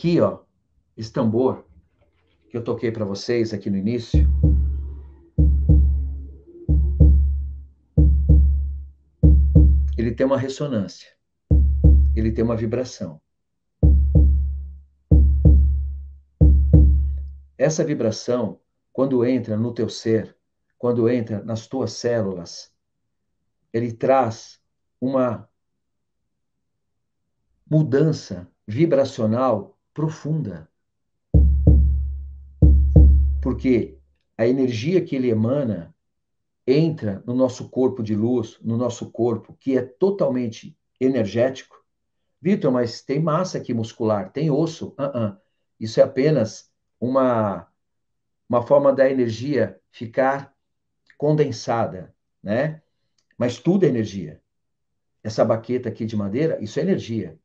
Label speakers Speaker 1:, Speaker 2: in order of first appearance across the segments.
Speaker 1: aqui, ó, esse tambor que eu toquei para vocês aqui no início. Ele tem uma ressonância. Ele tem uma vibração. Essa vibração, quando entra no teu ser, quando entra nas tuas células, ele traz uma mudança vibracional profunda. Porque a energia que ele emana entra no nosso corpo de luz, no nosso corpo, que é totalmente energético. Vitor, mas tem massa aqui muscular, tem osso. Uh -uh. Isso é apenas uma, uma forma da energia ficar condensada, né? Mas tudo é energia. Essa baqueta aqui de madeira, isso é energia.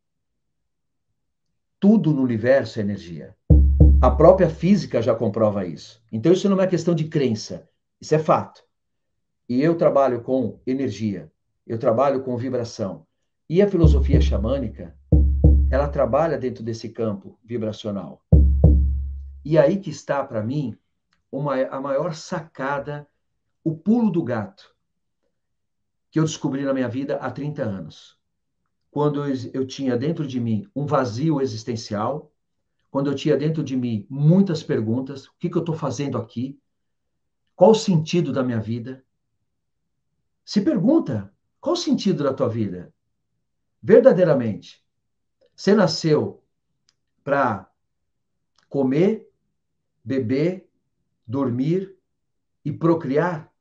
Speaker 1: Tudo no universo é energia. A própria física já comprova isso. Então, isso não é questão de crença, isso é fato. E eu trabalho com energia, eu trabalho com vibração. E a filosofia xamânica, ela trabalha dentro desse campo vibracional. E aí que está, para mim, uma, a maior sacada, o pulo do gato, que eu descobri na minha vida há 30 anos quando eu tinha dentro de mim um vazio existencial, quando eu tinha dentro de mim muitas perguntas: o que, que eu estou fazendo aqui? Qual o sentido da minha vida? Se pergunta: qual o sentido da tua vida? Verdadeiramente. Você nasceu para comer, beber, dormir e procriar?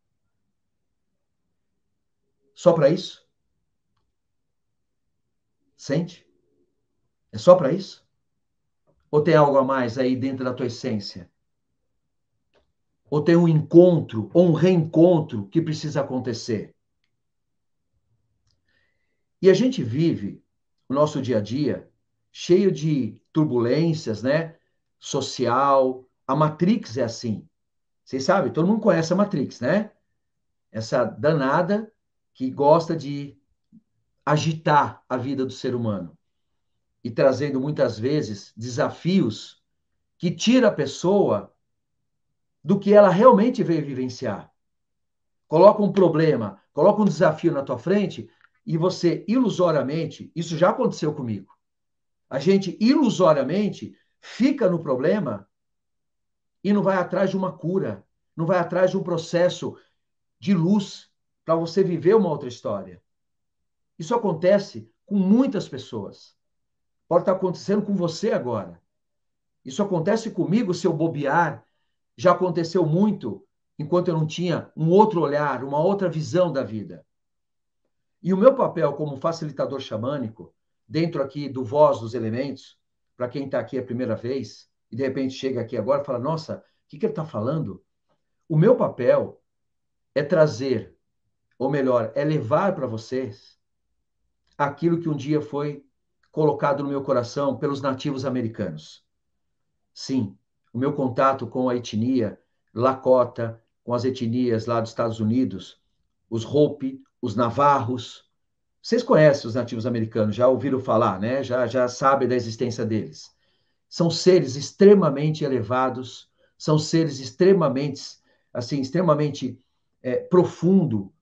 Speaker 1: Só para isso? Sente? É só para isso? Ou tem algo a mais aí dentro da tua essência? Ou tem um encontro ou um reencontro que precisa acontecer? E a gente vive o nosso dia a dia cheio de turbulências, né? Social. A Matrix é assim. Vocês sabem, todo mundo conhece a Matrix, né? Essa danada que gosta de agitar a vida do ser humano e trazendo muitas vezes desafios que tira a pessoa do que ela realmente veio vivenciar. Coloca um problema, coloca um desafio na tua frente e você ilusoriamente, isso já aconteceu comigo. A gente ilusoriamente fica no problema e não vai atrás de uma cura, não vai atrás de um processo de luz para você viver uma outra história. Isso acontece com muitas pessoas. Pode estar acontecendo com você agora. Isso acontece comigo se eu bobear. Já aconteceu muito enquanto eu não tinha um outro olhar, uma outra visão da vida. E o meu papel como facilitador xamânico, dentro aqui do Voz dos Elementos, para quem está aqui a primeira vez e de repente chega aqui agora e fala: Nossa, o que, que ele está falando? O meu papel é trazer, ou melhor, é levar para vocês aquilo que um dia foi colocado no meu coração pelos nativos americanos. Sim, o meu contato com a etnia Lakota, com as etnias lá dos Estados Unidos, os Hopi, os Navarros. Vocês conhecem os nativos americanos, já ouviram falar, né? Já, já sabem da existência deles. São seres extremamente elevados, são seres extremamente, assim, extremamente é, profundo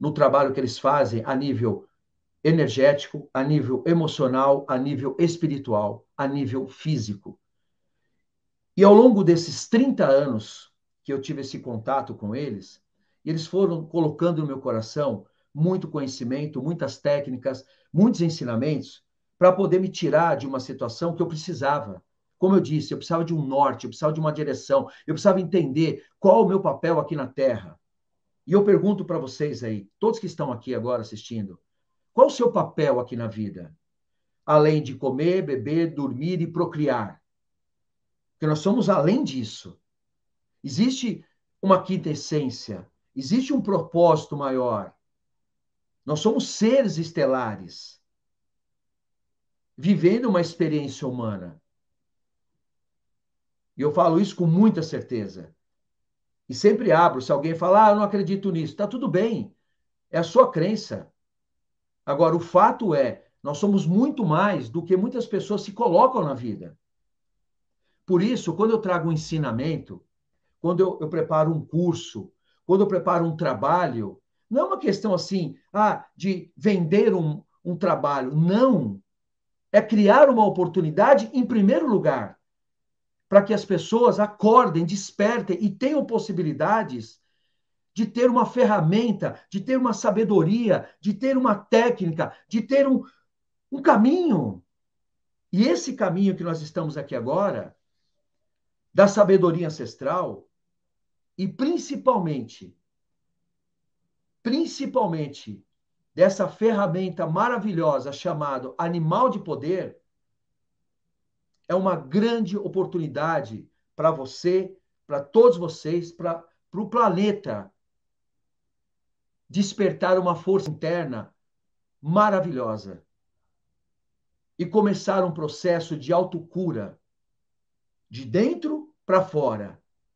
Speaker 1: no trabalho que eles fazem a nível energético, a nível emocional, a nível espiritual, a nível físico. E ao longo desses 30 anos que eu tive esse contato com eles, eles foram colocando no meu coração muito conhecimento, muitas técnicas, muitos ensinamentos para poder me tirar de uma situação que eu precisava. Como eu disse, eu precisava de um norte, eu precisava de uma direção, eu precisava entender qual o meu papel aqui na Terra. E eu pergunto para vocês aí, todos que estão aqui agora assistindo, qual o seu papel aqui na vida? Além de comer, beber, dormir e procriar. Porque nós somos além disso. Existe uma quinta essência, existe um propósito maior. Nós somos seres estelares, vivendo uma experiência humana. E eu falo isso com muita certeza. E sempre abro, se alguém falar, ah, eu não acredito nisso, tá tudo bem. É a sua crença. Agora, o fato é, nós somos muito mais do que muitas pessoas se colocam na vida. Por isso, quando eu trago um ensinamento, quando eu, eu preparo um curso, quando eu preparo um trabalho, não é uma questão assim, ah, de vender um, um trabalho. Não. É criar uma oportunidade, em primeiro lugar, para que as pessoas acordem, despertem e tenham possibilidades de ter uma ferramenta, de ter uma sabedoria, de ter uma técnica, de ter um, um caminho. E esse caminho que nós estamos aqui agora, da sabedoria ancestral, e principalmente, principalmente dessa ferramenta maravilhosa chamada animal de poder, é uma grande oportunidade para você, para todos vocês, para o planeta, despertar uma força interna maravilhosa e começar um processo de autocura de dentro para fora